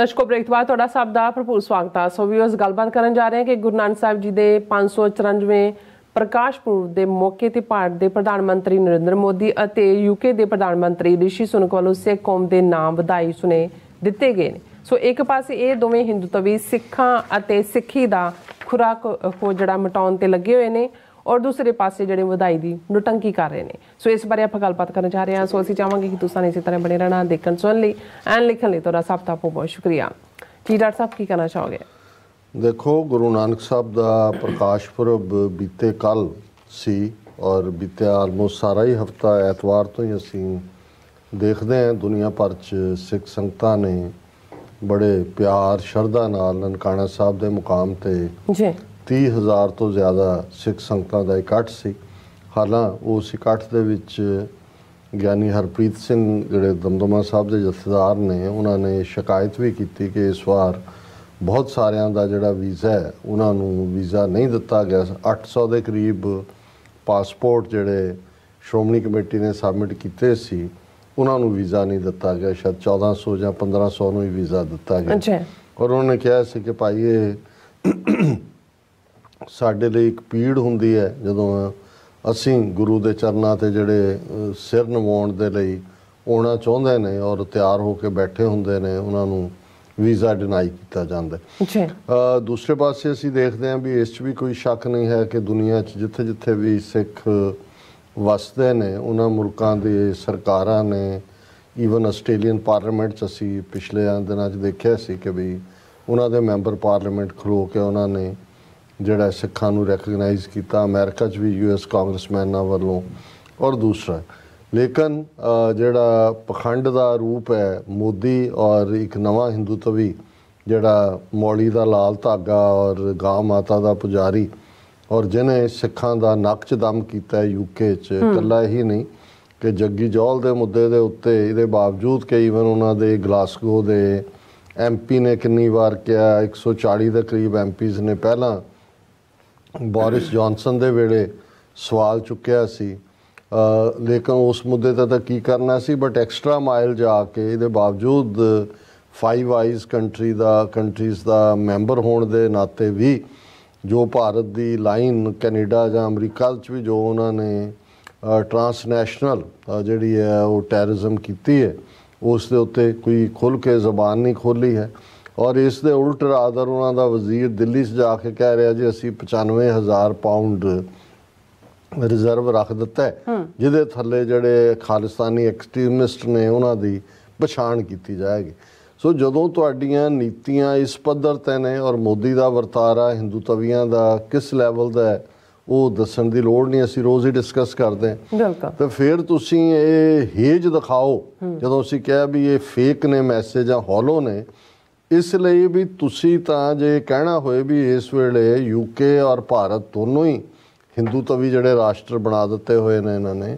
ਦਰਸ਼ਕੋ break ਤੋਂ ਬਾਅਦ ਤੁਹਾਡਾ ਸਭ ਦਾ ਭਰਪੂਰ ਸਵਾਗਤ ਹੈ ਸੋ ਵੀਅਰਸ ਗੱਲਬਾਤ ਕਰਨ ਜਾ ਰਹੇ ਹਾਂ ਕਿ ਗੁਰੂ ਨਾਨਕ ਸਾਹਿਬ ਜੀ ਦੇ 594ਵੇਂ ਪ੍ਰਕਾਸ਼ ਪੁਰਬ ਦੇ ਮੌਕੇ ਤੇ ਭਾਰਤ ਦੇ ਪ੍ਰਧਾਨ ਮੰਤਰੀ ਨਰਿੰਦਰ ਮੋਦੀ ਅਤੇ ਯੂਕੇ ਦੇ ਪ੍ਰਧਾਨ ਮੰਤਰੀ ਰਿਸ਼ੀ ਸੁਨਕ ਵੱਲੋਂ ਸਿੱਖ ਕੌਮ ਦੇ ਨਾਮ ਵਧਾਈ ਸੁਨੇ ਦਿੱਤੇ ਗਏ ਨੇ ਸੋ ਇੱਕ ਪਾਸੇ ਇਹ ਦੋਵੇਂ ਹਿੰਦੂਤਵੀ ਸਿੱਖਾਂ ਅਤੇ ਸਿੱਖੀ ਦਾ ਖੁਰਾਕ ਕੋ ਜੜਾ ਮਟਾਉਣ ਤੇ ਲੱਗੇ ਹੋਏ ਨੇ ਔਰ ਦੂਸਰੇ ਪਾਸੇ ਜਿਹੜੇ ਵਧਾਈ ਦੀ ਨਟੰਕੀ ਕਰ ਰਹੇ ਨੇ ਸੋ ਇਸ ਬਾਰੇ ਆਪਾਂ ਗੱਲਬਾਤ ਕਰਨ ਜਾ ਰਹੇ ਹਾਂ ਸੋ ਅਸੀਂ ਚਾਹਾਂਗੇ ਕਿ ਤੁਸੀਂ ਇਸੇ ਤਰ੍ਹਾਂ ਬਣੇ ਰਹਿਣਾ ਦੇਖਣ ਸੁਣ ਲਈ ਐਂ ਲਿਖਣ ਲਈ ਤੁਹਾਡਾ ਸਭ ਦਾ ਬਹੁਤ ਬਹੁਤ ਸ਼ੁਕਰੀਆ ਜੀ ਡਾਕਟਰ ਸਾਹਿਬ ਕੀ ਕਹਿਣਾ ਚਾਹੋਗੇ ਦੇਖੋ ਗੁਰੂ ਨਾਨਕ ਸਾਹਿਬ ਦਾ ਪ੍ਰਕਾਸ਼ ਪੁਰਬ ਬੀਤੇ ਕੱਲ ਸੀ ਔਰ ਬੀਤੇ ਆਲਮੋਸਟ ਸਾਰਾ ਹੀ ਹਫਤਾ ਐਤਵਾਰ ਤੋਂ ਹੀ ਅਸੀਂ ਦੇਖਦੇ ਹਾਂ ਦੁਨੀਆ ਭਰ 'ਚ ਸਿੱਖ ਸੰਗਤਾਂ ਨੇ ਬੜੇ ਪਿਆਰ ਸ਼ਰਧਾ ਨਾਲ ਨਨਕਾਣਾ ਸਾਹਿਬ ਦੇ ਮੁਕਾਮ ਤੇ ਜੀ 30000 ਤੋਂ ਜ਼ਿਆਦਾ ਸਿੱਖ ਸੰਗਤਾਂ ਦਾ ਇਕੱਠ ਸੀ ਹਾਲਾਂ ਉਸ ਇਕੱਠ ਦੇ ਵਿੱਚ ਗਿਆਨੀ ਹਰਪ੍ਰੀਤ ਸਿੰਘ ਜਿਹੜੇ ਦਮਦਮਾ ਸਾਹਿਬ ਦੇ ਜਥੇਦਾਰ ਨੇ ਉਹਨਾਂ ਨੇ ਸ਼ਿਕਾਇਤ ਵੀ ਕੀਤੀ ਕਿ ਇਸ ਵਾਰ ਬਹੁਤ ਸਾਰਿਆਂ ਦਾ ਜਿਹੜਾ ਵੀਜ਼ਾ ਹੈ ਉਹਨਾਂ ਨੂੰ ਵੀਜ਼ਾ ਨਹੀਂ ਦਿੱਤਾ ਗਿਆ 800 ਦੇ ਕਰੀਬ ਪਾਸਪੋਰਟ ਜਿਹੜੇ ਸ਼੍ਰੋਮਣੀ ਕਮੇਟੀ ਨੇ ਸਬਮਿਟ ਕੀਤੇ ਸੀ ਉਹਨਾਂ ਨੂੰ ਵੀਜ਼ਾ ਨਹੀਂ ਦਿੱਤਾ ਗਿਆ ਸ਼ਾਇਦ 1400 ਜਾਂ 1500 ਨੂੰ ਹੀ ਵੀਜ਼ਾ ਦਿੱਤਾ ਗਿਆ ਅੱਛਾ ਔਰ ਉਹਨਾਂ ਨੇ ਕਿਹਾ ਸੀ ਕਿ ਭਾਈ ਇਹ ਸਾਡੇ ਲਈ ਇੱਕ ਪੀੜ ਹੁੰਦੀ ਹੈ ਜਦੋਂ ਅਸੀਂ ਗੁਰੂ ਦੇ ਚਰਨਾਂ ਤੇ ਜਿਹੜੇ ਸਿਰ ਨਵਾਉਣ ਦੇ ਲਈ ਆਉਣਾ ਚਾਹੁੰਦੇ ਨੇ ਔਰ ਤਿਆਰ ਹੋ ਕੇ ਬੈਠੇ ਹੁੰਦੇ ਨੇ ਉਹਨਾਂ ਨੂੰ ਵੀਜ਼ਾ ਡਿਨਾਈ ਕੀਤਾ ਜਾਂਦਾ ਜੀ ਦੂਸਰੇ ਪਾਸੇ ਅਸੀਂ ਦੇਖਦੇ ਹਾਂ ਵੀ ਇਸ 'ਚ ਵੀ ਕੋਈ ਸ਼ੱਕ ਨਹੀਂ ਹੈ ਕਿ ਦੁਨੀਆ 'ਚ ਜਿੱਥੇ-ਜਿੱਥੇ ਵੀ ਸਿੱਖ ਵਸਦੇ ਨੇ ਉਹਨਾਂ ਮੁਲਕਾਂ ਦੇ ਸਰਕਾਰਾਂ ਨੇ ਈਵਨ ਆਸਟ੍ਰੇਲੀਅਨ ਪਾਰਲੀਮੈਂਟ 'ਚ ਅਸੀਂ ਪਿਛਲੇ ਦਿਨਾਂ 'ਚ ਦੇਖਿਆ ਸੀ ਕਿ ਵੀ ਉਹਨਾਂ ਦੇ ਮੈਂਬਰ ਪਾਰਲੀਮੈਂਟ ਖਲੋ ਕੇ ਉਹਨਾਂ ਨੇ ਜਿਹੜਾ ਸਿੱਖਾਂ ਨੂੰ ਰੈਕਗਨਾਈਜ਼ ਕੀਤਾ ਅਮਰੀਕਾ 'ਚ ਵੀ ਯੂਐਸ ਕਾਂਗਰਸਮੈਨਾਂ ਵੱਲੋਂ ਔਰ ਦੂਸਰਾ ਲੇਕਿਨ ਜਿਹੜਾ ਪਖੰਡ ਦਾ ਰੂਪ ਹੈ ਮੋਦੀ ਔਰ ਇੱਕ ਨਵਾਂ ਹਿੰਦੂਤਵੀ ਜਿਹੜਾ ਮੌਲੀ ਦਾ ਲਾਲ ਧਾਗਾ ਔਰ ਗਾਂ ਮਾਤਾ ਦਾ ਪੁਜਾਰੀ ਔਰ ਜਿਹਨੇ ਸਿੱਖਾਂ ਦਾ ਨੱਕ 'ਚ ਦਮ ਕੀਤਾ ਯੂਕੇ 'ਚ ਇਕੱਲਾ ਹੀ ਨਹੀਂ ਕਿ ਜੱਗੀ ਜੋਲ ਦੇ ਮੁੱਦੇ ਦੇ ਉੱਤੇ ਇਹਦੇ ਬਾਵਜੂਦ ਕਿ ਇਵਨ ਉਹਨਾਂ ਦੇ ਗਲਾਸਗੋ ਦੇ ਐਮਪੀ ਨੇ ਕਿੰਨੀ ਵਾਰ ਕਿਹਾ 140 ਦੇ ਕਰੀਬ ਐਮਪੀਜ਼ ਨੇ ਪਹਿਲਾਂ ਬੋਰਿਸ ਜੌਨਸਨ ਦੇ ਵੇਲੇ ਸਵਾਲ ਚੁੱਕਿਆ ਸੀ ਲੇਕਿਨ ਉਸ ਮੁੱਦੇ ਤੇ ਤਾਂ ਕੀ ਕਰਨਾ ਸੀ ਬਟ ਐਕਸਟਰਾ ਮਾਈਲ ਜਾ ਕੇ ਇਹਦੇ ਬਾਵਜੂਦ ਫਾਈਵ ਆਈਜ਼ ਕੰਟਰੀ ਦਾ ਕੰਟਰੀਜ਼ ਦਾ ਮੈਂਬਰ ਹੋਣ ਦੇ ਨਾਤੇ ਵੀ ਜੋ ਭਾਰਤ ਦੀ ਲਾਈਨ ਕੈਨੇਡਾ ਜਾਂ ਅਮਰੀਕਾ ਵਿੱਚ ਵੀ ਜੋ ਉਹਨਾਂ ਨੇ ਟਰਾਂਸਨੈਸ਼ਨਲ ਜਿਹੜੀ ਹੈ ਉਹ ਟੈਰਰਿਜ਼ਮ ਕੀਤੀ ਹੈ ਉਸ ਦੇ ਉੱਤੇ ਕੋਈ ਖੁੱਲ ਕੇ ਜ਼ਬਾਨ ਨਹੀਂ ਖੋਲੀ ਹੈ ਔਰ ਇਸ ਦੇ ਉਲਟ ਰਾਦਰ ਉਹਨਾਂ ਦਾ ਵਜ਼ੀਰ ਦਿੱਲੀ 'ਚ ਜਾ ਕੇ ਕਹਿ ਰਿਹਾ ਜੀ ਅਸੀਂ 95000 ਪਾਉਂਡ ਰਿਜ਼ਰਵ ਰੱਖ ਦਿੱਤਾ ਹੈ ਜਿਹਦੇ ਥੱਲੇ ਜਿਹੜੇ ਖਾਲਿਸਤਾਨੀ ਐਕਸਟ੍ਰੀਮਿਸਟ ਨੇ ਉਹਨਾਂ ਦੀ ਪਛਾਣ ਕੀਤੀ ਜਾਏਗੀ ਸੋ ਜਦੋਂ ਤੁਹਾਡੀਆਂ ਨੀਤੀਆਂ ਇਸ ਪੱਧਰ ਤੇ ਨੇ ਔਰ ਮੋਦੀ ਦਾ ਵਰਤਾਰਾ ਹਿੰਦੂ ਤਵੀਆਂ ਦਾ ਕਿਸ ਲੈਵਲ ਦਾ ਹੈ ਉਹ ਦੱਸਣ ਦੀ ਲੋੜ ਨਹੀਂ ਅਸੀਂ ਰੋਜ਼ ਹੀ ਡਿਸਕਸ ਕਰਦੇ ਹਾਂ ਤੇ ਫਿਰ ਤੁਸੀਂ ਇਹ ਹੇਜ ਦਿਖਾਓ ਜਦੋਂ ਅਸੀਂ ਕਿਹਾ ਵੀ ਇਹ ਫੇਕ ਨੇ ਮੈਸੇਜ ਆ ਹੌਲੋ ਨੇ ਇਸ ਲਈ ਵੀ ਤੁਸੀਂ ਤਾਂ ਜੇ ਕਹਿਣਾ ਹੋਏ ਵੀ ਇਸ ਵੇਲੇ ਯੂਕੇ ਔਰ ਭਾਰਤ ਦੋਨੋਂ ਹੀ ਹਿੰਦੂ ਤਵੀ ਜਿਹੜੇ ਰਾਸ਼ਟਰ ਬਣਾ ਦਿੱਤੇ ਹੋਏ ਨੇ ਇਹਨਾਂ ਨੇ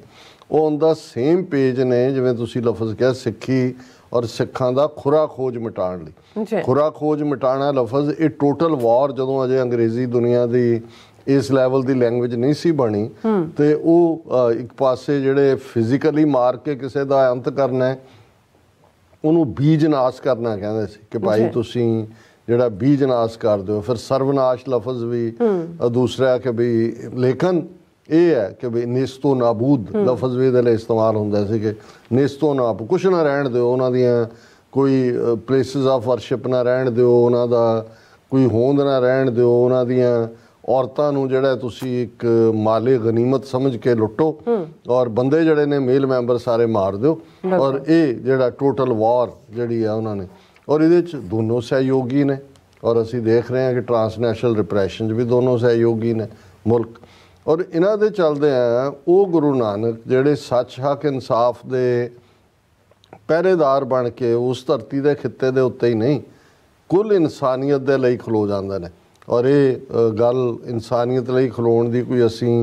ਉਹ ਔਨ ਦਾ ਸੇਮ ਪੇਜ ਨੇ ਜਿਵੇਂ ਤੁਸੀਂ ਲਫ਼ਜ਼ ਕਿਹਾ ਸਿੱਖੀ ਔਰ ਸਿੱਖਾਂ ਦਾ ਖੁਰਾ ਖੋਜ ਮਿਟਾਉਣ ਲਈ ਖੁਰਾ ਖੋਜ ਮਿਟਾਣਾ ਲਫ਼ਜ਼ ਇਹ ਟੋਟਲ ਵਾਰ ਜਦੋਂ ਅਜੇ ਅੰਗਰੇਜ਼ੀ ਦੁਨੀਆ ਦੀ ਇਸ ਲੈਵਲ ਦੀ ਲੈਂਗੁਏਜ ਨਹੀਂ ਸੀ ਬਣੀ ਤੇ ਉਹ ਇੱਕ ਪਾਸੇ ਜਿਹੜੇ ਫਿਜ਼ੀਕਲੀ ਮਾਰ ਕੇ ਕਿਸੇ ਦਾ ਅੰਤ ਕਰਨਾ ਹੈ ਉਹਨੂੰ ਬੀਜ ਨਾਸ਼ ਕਰਨਾ ਕਹਿੰਦੇ ਸੀ ਕਿ ਭਾਈ ਤੁਸੀਂ ਜਿਹੜਾ ਬੀਜ ਨਾਸ਼ ਕਰ ਦਿਓ ਫਿਰ ਸਰਵਨਾਸ਼ ਲਫ਼ਜ਼ ਵੀ ਦੂਸਰਾ ਕਿ ਵੀ ਲੇਖਨ ਇਹ ਹੈ ਕਿ ਵੀ ਨਿਸਤੋ ਨਾਬੂਦ ਲਫ਼ਜ਼ ਵੀ ਦੇ ਲਈ ਇਸਤੇਮਾਲ ਹੁੰਦਾ ਸੀ ਕਿ ਨਿਸਤੋ ਨਾ ਕੁਛ ਨਾ ਰਹਿਣ ਦਿਓ ਉਹਨਾਂ ਦੀਆਂ ਕੋਈ ਪਲੇਸਸ ਆਫ ਵਰਸ਼ਿਪ ਨਾ ਰਹਿਣ ਦਿਓ ਉਹਨਾਂ ਦਾ ਕੋਈ ਹੋਂਦ ਨਾ ਰਹਿਣ ਦਿਓ ਉਹਨਾਂ ਦੀਆਂ ਔਰਤਾਂ ਨੂੰ ਜਿਹੜਾ ਤੁਸੀਂ ਇੱਕ ਮਾਲੇ ਗਨੀਮਤ ਸਮਝ ਕੇ ਲੁੱਟੋ ਔਰ ਬੰਦੇ ਜਿਹੜੇ ਨੇ ਮੇਲ ਮੈਂਬਰ ਸਾਰੇ ਮਾਰ ਦਿਓ ਔਰ ਇਹ ਜਿਹੜਾ ਟੋਟਲ ਵਾਰ ਜਿਹੜੀ ਆ ਉਹਨਾਂ ਨੇ ਔਰ ਇਹਦੇ ਵਿੱਚ ਦੋਨੋਂ ਸਹਿਯੋਗੀ ਨੇ ਔਰ ਅਸੀਂ ਦੇਖ ਰਹੇ ਹਾਂ ਕਿ ਟ੍ਰਾਂਸਨੈਸ਼ਨਲ ਰਿਪਰੈਸ਼ਨ ਵੀ ਦੋਨੋਂ ਸਹਿਯੋਗੀ ਨੇ ਮੁਲਕ ਔਰ ਇਹਨਾਂ ਦੇ ਚੱਲਦੇ ਆ ਉਹ ਗੁਰੂ ਨਾਨਕ ਜਿਹੜੇ ਸੱਚ ਹੱਕ ਇਨਸਾਫ ਦੇ ਪਹਿਰੇਦਾਰ ਬਣ ਕੇ ਉਸ ਧਰਤੀ ਦੇ ਖਿੱਤੇ ਦੇ ਉੱਤੇ ਹੀ ਨਹੀਂ ਕੁੱਲ ਇਨਸਾਨੀਅਤ ਦੇ ਲਈ ਖਲੋ ਜਾਂਦੇ ਨੇ ਔਰ ਇਹ ਗੱਲ ਇਨਸਾਨੀਅਤ ਲਈ ਖਲੋਣ ਦੀ ਕੋਈ ਅਸੀਂ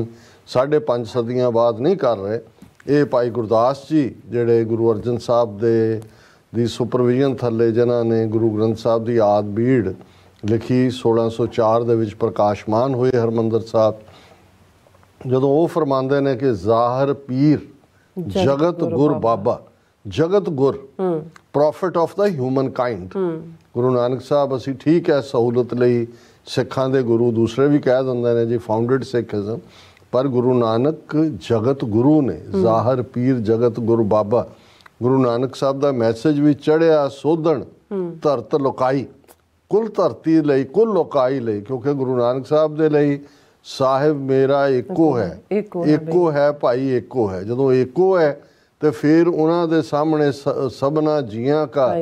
5.5 ਸਦੀਆਂ ਬਾਅਦ ਨਹੀਂ ਕਰ ਰਹੇ ਇਹ ਭਾਈ ਗੁਰਦਾਸ ਜੀ ਜਿਹੜੇ ਗੁਰੂ ਅਰਜਨ ਸਾਹਿਬ ਦੇ ਦੀ ਸੁਪਰਵਿਜ਼ਨ ਥੱਲੇ ਜਿਨ੍ਹਾਂ ਨੇ ਗੁਰੂ ਗ੍ਰੰਥ ਸਾਹਿਬ ਦੀ ਆਦ ਬੀੜ ਲਿਖੀ 1604 ਦੇ ਵਿੱਚ ਪ੍ਰਕਾਸ਼ਮਾਨ ਹੋਏ ਹਰਮੰਦਰ ਸਾਹਿਬ ਜਦੋਂ ਉਹ ਫਰਮਾਉਂਦੇ ਨੇ ਕਿ ਜ਼ਾਹਰ ਪੀਰ ਜਗਤ ਗੁਰ ਬਾਬਾ ਜਗਤ ਗੁਰ prophet of the human kind Guru Nanak Sahib ਅਸੀਂ ਠੀਕ ਹੈ ਸਹੂਲਤ ਲਈ ਸਿੱਖਾਂ ਦੇ ਗੁਰੂ ਦੂਸਰੇ ਵੀ ਕਹਿ ਦਿੰਦੇ ਨੇ ਜੀ ਫਾਊਂਡਡ ਸਿੱਖੀਜ਼ਮ ਪਰ ਗੁਰੂ ਨਾਨਕ ਜਗਤ ਗੁਰੂ ਨੇ ਜ਼ਾਹਰ ਪੀਰ ਜਗਤ ਗੁਰੂ ਬਾਬਾ ਗੁਰੂ ਨਾਨਕ ਸਾਹਿਬ ਦਾ ਮੈਸੇਜ ਵੀ ਚੜਿਆ ਸੋਧਣ ਧਰਤ ਲੋਕਾਈ ਕੁੱਲ ਧਰਤੀ ਲਈ ਕੁੱਲ ਲੋਕਾਈ ਲਈ ਕਿਉਂਕਿ ਗੁਰੂ ਨਾਨਕ ਸਾਹਿਬ ਦੇ ਲਈ ਸਾਹਿਬ ਮੇਰਾ ਇੱਕੋ ਹੈ ਇੱਕੋ ਹੈ ਭਾਈ ਇੱਕੋ ਹੈ ਜਦੋਂ ਇੱਕੋ ਹੈ ਤੇ ਫਿਰ ਉਹਨਾਂ ਦੇ ਸਾਹਮਣੇ ਸਭਨਾ ਜੀਆਂ ਕਾ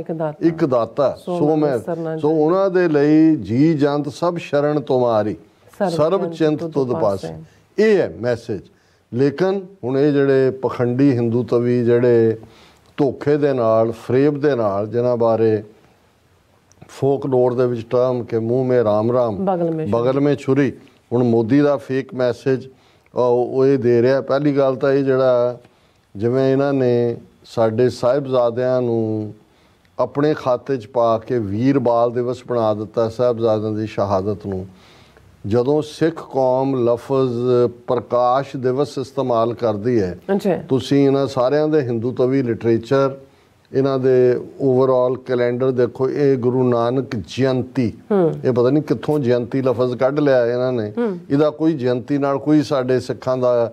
ਇੱਕ ਦਾਤਾ ਸੋ ਮੈਂ ਸੋ ਉਹਨਾਂ ਦੇ ਲਈ ਜੀ ਜੰਤ ਸਭ ਸ਼ਰਨ ਤੁਮਾਰੀ ਸਰਬ ਚਿੰਤ ਤੁਧ ਪਾਸ ਇਹ ਹੈ ਮੈਸੇਜ ਲੇਕਿਨ ਹੁਣ ਇਹ ਜਿਹੜੇ ਪਖੰਡੀ ਹਿੰਦੂ ਤਵੀ ਜਿਹੜੇ ਧੋਖੇ ਦੇ ਨਾਲ ਫਰੇਬ ਦੇ ਨਾਲ ਜਿਨ੍ਹਾਂ ਬਾਰੇ ਫੋਕ ਲੋਰ ਦੇ ਵਿੱਚ ਟਰਮ ਕੇ ਮੂੰਹ ਮੇ ਰਾਮ ਰਾਮ ਬਗਲ ਮੇ ਛੁਰੀ ਹੁਣ ਮੋਦੀ ਦਾ ਫੇਕ ਮੈਸੇਜ ਉਹ ਇਹ ਦੇ ਰਿਹਾ ਪਹਿਲੀ ਗੱਲ ਤਾਂ ਇਹ ਜਿਹੜਾ ਜਿਵੇਂ ਇਹਨਾਂ ਨੇ ਸਾਡੇ ਸਾਹਿਬਜ਼ਾਦਿਆਂ ਨੂੰ ਆਪਣੇ ਖਾਤੇ 'ਚ ਪਾ ਕੇ ਵੀਰ ਬਾਲ ਦਿਵਸ ਬਣਾ ਦਿੱਤਾ ਸਾਹਿਬਜ਼ਾਦਿਆਂ ਦੀ ਸ਼ਹਾਦਤ ਨੂੰ ਜਦੋਂ ਸਿੱਖ ਕੌਮ ਲਫ਼ਜ਼ ਪ੍ਰਕਾਸ਼ ਦਿਵਸ ਇਸਤੇਮਾਲ ਕਰਦੀ ਹੈ ਤੁਸੀਂ ਇਹਨਾਂ ਸਾਰਿਆਂ ਦੇ ਹਿੰਦੂ ਤਵੀ ਲਿਟਰੇਚਰ ਇਹਨਾਂ ਦੇ ਓਵਰਆਲ ਕੈਲੰਡਰ ਦੇਖੋ ਇਹ ਗੁਰੂ ਨਾਨਕ ਜਯੰਤੀ ਇਹ ਪਤਾ ਨਹੀਂ ਕਿੱਥੋਂ ਜਯੰਤੀ ਲਫ਼ਜ਼ ਕੱਢ ਲਿਆ ਇਹਨਾਂ ਨੇ ਇਹਦਾ ਕੋਈ ਜਯੰਤੀ ਨਾਲ ਕੋਈ ਸਾਡੇ ਸਿੱਖਾਂ ਦਾ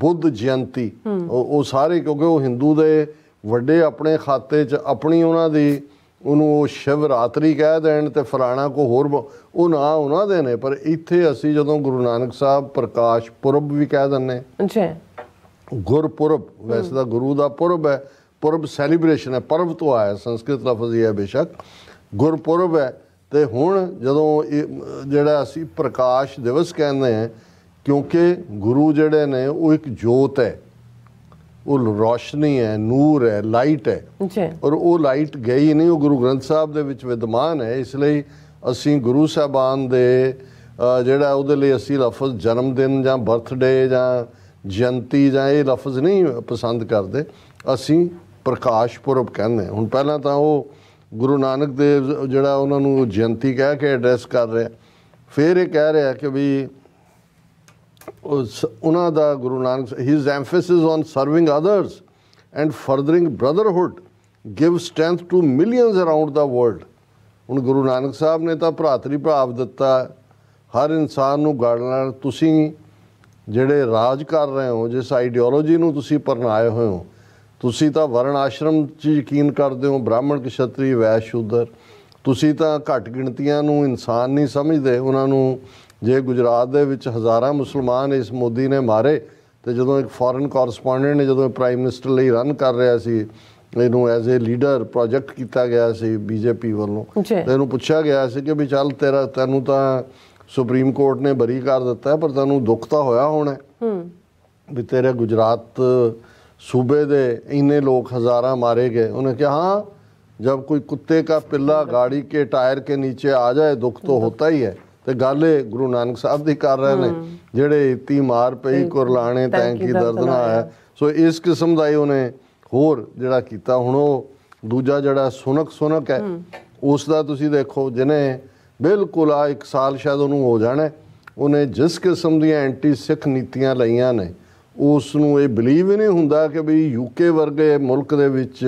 ਬੁੱਧ ਜਯੰਤੀ ਉਹ ਸਾਰੇ ਕਿਉਂਕਿ ਉਹ ਹਿੰਦੂ ਦੇ ਵੱਡੇ ਆਪਣੇ ਖਾਤੇ 'ਚ ਆਪਣੀ ਉਹਨਾਂ ਦੀ ਉਹਨੂੰ ਉਹ ਸ਼ਿਵ ਰਾਤਰੀ ਕਹਿ ਦੇਣ ਤੇ ਫਲਾਣਾ ਕੋ ਹੋਰ ਉਹ ਨਾ ਉਹਨਾਂ ਦੇ ਨੇ ਪਰ ਇੱਥੇ ਅਸੀਂ ਜਦੋਂ ਗੁਰੂ ਨਾਨਕ ਸਾਹਿਬ ਪ੍ਰਕਾਸ਼ ਪੁਰਬ ਵੀ ਕਹਿ ਦਿੰਨੇ ਅੱਛਾ ਗੁਰਪੁਰਬ ਵੈਸੇ ਤਾਂ ਗੁਰੂ ਦਾ ਪੁਰਬ ਹੈ ਪੁਰਬ ਸੈਲੀਬ੍ਰੇਸ਼ਨ ਹੈ ਪਰਬ ਤੋਂ ਆਇਆ ਸੰਸਕ੍ਰਿਤ ਲਫ਼ਜ਼ ਹੀ ਹੈ ਬੇਸ਼ੱਕ ਗੁਰਪੁਰਬ ਹੈ ਤੇ ਹੁਣ ਜਦੋਂ ਜਿਹੜਾ ਅਸੀਂ ਪ੍ਰਕਾਸ਼ ਦਿਵਸ ਕਹਿੰਦੇ ਆ ਕਿਉਂਕਿ ਗੁਰੂ ਜਿਹੜੇ ਨੇ ਉਹ ਇੱਕ ਜੋਤ ਹੈ ਉਹ ਰੋਸ਼ਨੀ ਹੈ ਨੂਰ ਹੈ ਲਾਈਟ ਹੈ ਜੀ ਔਰ ਉਹ ਲਾਈਟ ਗਈ ਨਹੀਂ ਉਹ ਗੁਰੂ ਗ੍ਰੰਥ ਸਾਹਿਬ ਦੇ ਵਿੱਚ ਵਿਦਮਾਨ ਹੈ ਇਸ ਲਈ ਅਸੀਂ ਗੁਰੂ ਸਾਹਿਬਾਨ ਦੇ ਜਿਹੜਾ ਉਹਦੇ ਲਈ ਅਸੀਂ ਲਫ਼ਜ਼ ਜਨਮ ਦਿਨ ਜਾਂ ਬਰਥਡੇ ਜਾਂ ਜਯੰਤੀ ਜਾਂ ਇਹ ਲਫ਼ਜ਼ ਨਹੀਂ ਪਸੰਦ ਕਰਦੇ ਅਸੀਂ ਪ੍ਰਕਾਸ਼ ਪੁਰਬ ਕਹਿੰਦੇ ਹੁਣ ਪਹਿਲਾਂ ਤਾਂ ਉਹ ਗੁਰੂ ਨਾਨਕ ਦੇਵ ਜਿਹੜਾ ਉਹਨਾਂ ਨੂੰ ਜਯੰਤੀ ਕਹਿ ਕੇ ਐਡਰੈਸ ਕਰ ਰਿਹਾ ਫਿਰ ਇਹ ਕਹਿ ਰਿਹਾ ਕਿ ਵੀ ਉਹਨਾਂ ਦਾ Guru Nanak his emphasis on serving others and furthering brotherhood give strength to millions around the world ਹੁਣ ਗੁਰੂ ਨਾਨਕ ਸਾਹਿਬ ਨੇ ਤਾਂ ਭਰਾਤਰੀ ਭਾਵ ਦਿੱਤਾ ਹਰ ਇਨਸਾਨ ਨੂੰ ਗੜ ਨਾਲ ਤੁਸੀਂ ਜਿਹੜੇ ਰਾਜ ਕਰ ਰਹੇ ਹੋ ਜਿਸ ਆਈਡੀਓਲੋਜੀ ਨੂੰ ਤੁਸੀਂ ਪਰਨਾਏ ਹੋਏ ਹੋ ਤੁਸੀਂ ਤਾਂ ਵਰਣ ਆਸ਼ਰਮ 'ਚ ਯਕੀਨ ਕਰਦੇ ਹੋ ਬ੍ਰਾਹਮਣ ਕਸ਼ਤਰੀ ਵੈਸ਼ ਸ਼ੂਦਰ ਤੁਸੀਂ ਤਾਂ ਘੱਟ ਗਿਣਤੀਆਂ ਨੂੰ ਇਨਸਾਨ ਨਹੀਂ ਸਮਝਦੇ ਉਹਨਾਂ ਨੂੰ ਜੇ ਗੁਜਰਾਤ ਦੇ ਵਿੱਚ ਹਜ਼ਾਰਾਂ ਮੁਸਲਮਾਨ ਇਸ ਮੋਦੀ ਨੇ ਮਾਰੇ ਤੇ ਜਦੋਂ ਇੱਕ ਫੋਰਨ ਕੋਰਸਪੋਂਡੈਂਟ ਨੇ ਜਦੋਂ ਪ੍ਰਾਈਮ ਮਿਨਿਸਟਰ ਲਈ ਰਨ ਕਰ ਰਿਹਾ ਸੀ ਇਹਨੂੰ ਐਜ਼ ਅ ਲੀਡਰ ਪ੍ਰੋਜੈਕਟ ਕੀਤਾ ਗਿਆ ਸੀ ਬੀਜੇਪੀ ਵੱਲੋਂ ਤੇ ਇਹਨੂੰ ਪੁੱਛਿਆ ਗਿਆ ਸੀ ਕਿ ਵੀ ਚੱਲ ਤੇਰਾ ਤੈਨੂੰ ਤਾਂ ਸੁਪਰੀਮ ਕੋਰਟ ਨੇ ਬਰੀ ਕਰ ਦਿੱਤਾ ਪਰ ਤੈਨੂੰ ਦੁੱਖ ਤਾਂ ਹੋਇਆ ਹੋਣਾ ਹੂੰ ਵੀ ਤੇਰੇ ਗੁਜਰਾਤ ਸੂਬੇ ਦੇ ਇੰਨੇ ਲੋਕ ਹਜ਼ਾਰਾਂ ਮਾਰੇ ਗਏ ਉਹਨੇ ਕਿਹਾ ਹਾਂ ਜਦ ਕੋਈ ਕੁੱਤੇ ਦਾ ਪਿੱਲਾ ਗਾੜੀ ਕੇ ਟਾਇਰ ਕੇ ਨੀਚੇ ਆ ਜਾਏ ਦੁੱਖ ਤਾਂ ਹੁੰਦਾ ਹੀ ਹੈ ਤੇ ਗੱਲ ਇਹ ਗੁਰੂ ਨਾਨਕ ਸਾਹਿਬ ਦੀ ਕਰ ਰਹੇ ਨੇ ਜਿਹੜੇ ਇਤੀ ਮਾਰ ਪਈ ਕੁਰਲਾਣੇ ਤੈਂ ਕੀ ਦਰਦ ਨਾ ਆਇਆ ਸੋ ਇਸ ਕਿਸਮ ਦਾ ਹੀ ਉਹਨੇ ਹੋਰ ਜਿਹੜਾ ਕੀਤਾ ਹੁਣ ਉਹ ਦੂਜਾ ਜਿਹੜਾ ਸੁਨਕ ਸੁਨਕ ਹੈ ਉਸ ਦਾ ਤੁਸੀਂ ਦੇਖੋ ਜਿਨੇ ਬਿਲਕੁਲ ਆ ਇੱਕ ਸਾਲ ਸ਼ਾਇਦ ਉਹਨੂੰ ਹੋ ਜਾਣਾ ਉਹਨੇ ਜਿਸ ਕਿਸਮ ਦੀਆਂ ਐਂਟੀ ਸਿੱਖ ਨੀਤੀਆਂ ਲਈਆਂ ਨੇ ਉਸ ਨੂੰ ਇਹ ਬਲੀਵ ਹੀ ਨਹੀਂ ਹੁੰਦਾ ਕਿ ਵੀ ਯੂਕੇ ਵਰਗੇ ਮੁਲਕ ਦੇ ਵਿੱਚ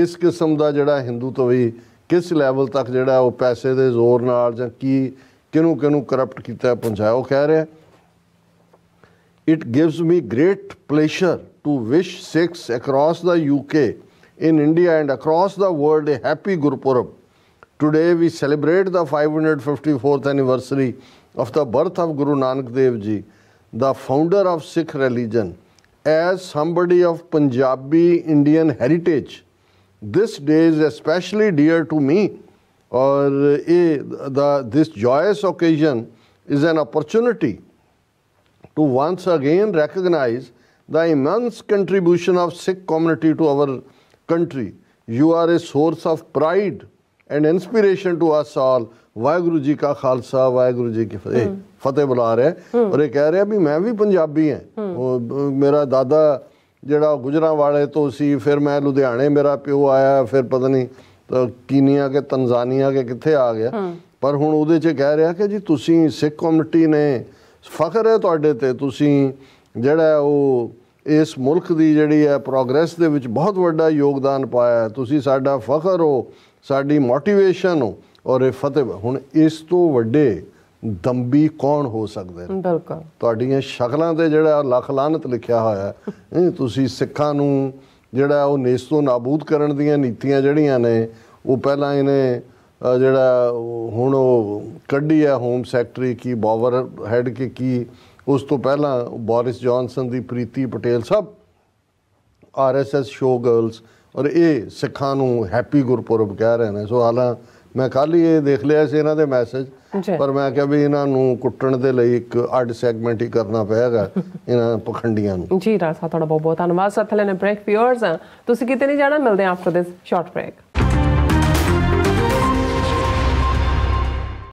ਇਸ ਕਿਸਮ ਦਾ ਜਿਹੜਾ ਹਿੰਦੂ ਤੋਂ ਵੀ ਕਿਸ ਲੈਵਲ ਤੱਕ ਜਿਹੜਾ ਉਹ ਪੈਸੇ ਦੇ ਜ਼ੋਰ ਨਾਲ ਜਾਂ ਕੀ ਕਿਨੂੰ ਕਿਨੂੰ ਕਰਪਟ ਕੀਤਾ ਪਹੁੰਚਾਇਆ ਉਹ ਕਹਿ ਰਿਹਾ it gives me great pleasure to wish Sikhs across the UK in India and across the world a happy Gurpurab today we celebrate the 554th anniversary of the birth of Guru Nanak Dev ji the founder of Sikh religion as somebody of Punjabi Indian heritage this day is specially dear to me Or the, this joyous occasion is an opportunity to once again recognize the immense contribution of Sikh community to our country. You are a source of pride and inspiration to us all. Waheguru ji ਕਾ ਖਾਲਸਾ ਵਾਹਿਗੁਰੂ ਜੀ ਕੀ ਫਤਿਹ ਫਤਿਹ ਬੁਲਾ ਰਿਹਾ ਔਰ ਇਹ ਕਹਿ ਰਿਹਾ ਵੀ ਮੈਂ ਵੀ ਪੰਜਾਬੀ ਹਾਂ ਉਹ ਮੇਰਾ ਦਾਦਾ ਜਿਹੜਾ ਗੁਜਰਾਂ ਵਾਲੇ ਤੋਂ ਸੀ ਫਿਰ ਮੈਂ ਲੁਧਿਆਣੇ ਮੇਰਾ ਪਿਓ ਆਇਆ ਫਿਰ ਪਤਾ ਨਹੀਂ ਕੀਨੀਆ ਕੇ ਤਨਜ਼ਾਨੀਆ ਕੇ ਕਿੱਥੇ ਆ ਗਿਆ ਪਰ ਹੁਣ ਉਹਦੇ 'ਚ ਕਹਿ ਰਿਹਾ ਕਿ ਜੀ ਤੁਸੀਂ ਸਿੱਖ ਕਮਿਊਨਿਟੀ ਨੇ ਫਖਰ ਹੈ ਤੁਹਾਡੇ ਤੇ ਤੁਸੀਂ ਜਿਹੜਾ ਉਹ ਇਸ ਮੁਲਕ ਦੀ ਜਿਹੜੀ ਹੈ ਪ੍ਰੋਗਰੈਸ ਦੇ ਵਿੱਚ ਬਹੁਤ ਵੱਡਾ ਯੋਗਦਾਨ ਪਾਇਆ ਹੈ ਤੁਸੀਂ ਸਾਡਾ ਫਖਰ ਹੋ ਸਾਡੀ ਮੋਟੀਵੇਸ਼ਨ ਹੋ ਔਰ ਇਹ ਫਤਿਹ ਹੁਣ ਇਸ ਤੋਂ ਵੱਡੇ ਦੰਬੀ ਕੌਣ ਹੋ ਸਕਦੇ ਬਿਲਕੁਲ ਤੁਹਾਡੀਆਂ ਸ਼ਕਲਾਂ ਤੇ ਜਿਹੜਾ ਲੱਖ ਲਾਨਤ ਲਿਖਿਆ ਹੋਇਆ ਹੈ ਤੁਸੀਂ ਸਿੱਖਾਂ ਨੂੰ ਜਿਹੜਾ ਉਹ ਨੇਸਤੋ ਨਾਬੂਦ ਕਰਨ ਦੀਆਂ ਨੀਤੀਆਂ ਜਿਹੜੀਆਂ ਨੇ ਉਹ ਪਹਿਲਾਂ ਇਹਨੇ ਜਿਹੜਾ ਹੁਣ ਉਹ ਕੱਢੀ ਹੈ ਹੋਮ ਸੈਕਟਰੀ ਕੀ ਬਾਵਰ ਹੈਡ ਕੇ ਕੀ ਉਸ ਤੋਂ ਪਹਿਲਾਂ ਬੋਰਿਸ ਜੌਨਸਨ ਦੀ ਪ੍ਰੀਤੀ ਪਟੇਲ ਸਭ ਆਰਐਸਐਸ ਸ਼ੋ ਗਰਲਸ ਔਰ ਇਹ ਸਿੱਖਾਂ ਨੂੰ ਹੈਪੀ ਗੁਰਪੁਰਬ ਕਹਿ ਰਹੇ ਨੇ ਸੋ ਹਾਲਾਂ ਮੈਂ ਕੱਲ ਹੀ ਇਹ ਦੇਖ ਲਿਆ ਸੀ ਇਹਨਾਂ ਦੇ ਮੈਸੇਜ ਪਰ ਮੈਂ ਕਿਹਾ ਵੀ ਇਹਨਾਂ ਨੂੰ ਕੁੱਟਣ ਦੇ ਲਈ ਇੱਕ ਅੱਡ ਸੈਗਮੈਂਟ ਹੀ ਕਰਨਾ ਪਏਗਾ ਇਹਨਾਂ ਪਖੰਡੀਆਂ ਨੂੰ ਜੀ ਰਾਸਾ ਤੁਹਾਡਾ ਬਹੁਤ ਬਹੁਤ ਧੰਨਵਾਦ ਸਾਥਲੇ ਨੇ ਬ੍ਰੇਕ ਪੀਅਰਸ ਤੁਸੀਂ ਕਿਤੇ ਨਹੀਂ ਜਾਣਾ ਮਿਲਦੇ ਆਫਟਰ ਦਿਸ ਸ਼ਾਰਟ ਬ੍ਰੇਕ